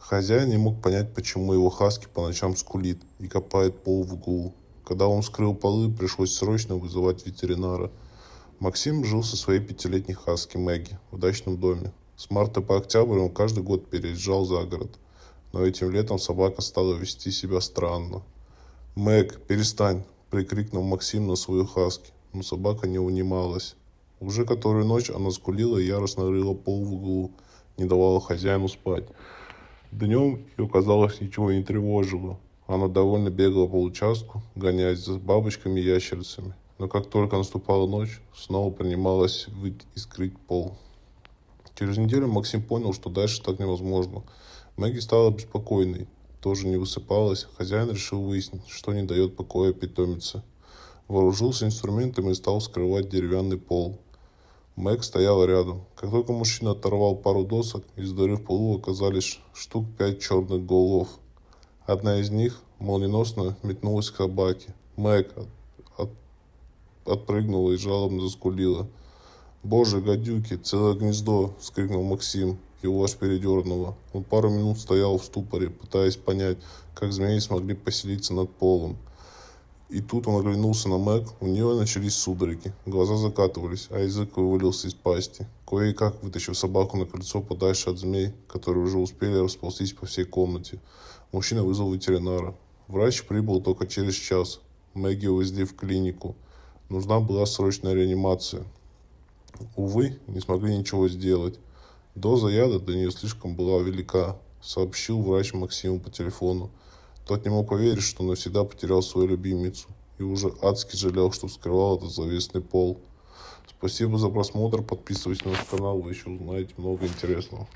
Хозяин не мог понять, почему его хаски по ночам скулит и копает пол в углу. Когда он вскрыл полы, пришлось срочно вызывать ветеринара. Максим жил со своей пятилетней хаски Мэгги в дачном доме. С марта по октябрь он каждый год переезжал за город. Но этим летом собака стала вести себя странно. «Мэг, перестань!» – прикрикнул Максим на свою хаски, но собака не унималась. Уже которую ночь она скулила и яростно рыла пол в углу, не давала хозяину спать. Днем ее, казалось, ничего не тревожило. Она довольно бегала по участку, гоняясь за бабочками и ящерицами. Но как только наступала ночь, снова принималась выть и пол. Через неделю Максим понял, что дальше так невозможно. Мэгги стала беспокойной, тоже не высыпалась. Хозяин решил выяснить, что не дает покоя питомице. Вооружился инструментами и стал скрывать деревянный пол – Мэг стоял рядом. Как только мужчина оторвал пару досок, из дыры в полу оказались штук пять черных голов. Одна из них молниеносно метнулась к собаке. Мэг от, от, отпрыгнула и жалобно заскулила. «Боже, гадюки, целое гнездо!» – вскрикнул Максим. Его аж передернуло. Он пару минут стоял в ступоре, пытаясь понять, как змеи смогли поселиться над полом. И тут он оглянулся на Мэг, у нее начались судороги, глаза закатывались, а язык вывалился из пасти. Кое-как, вытащив собаку на крыльцо подальше от змей, которые уже успели расползтись по всей комнате, мужчина вызвал ветеринара. Врач прибыл только через час. Мэгги увезли в клинику. Нужна была срочная реанимация. Увы, не смогли ничего сделать. Доза яда для нее слишком была велика, сообщил врач Максиму по телефону. Тот не мог поверить, что навсегда потерял свою любимицу, и уже адски жалел, что вскрывал этот завесный пол. Спасибо за просмотр, подписывайтесь на наш канал, вы еще узнаете много интересного.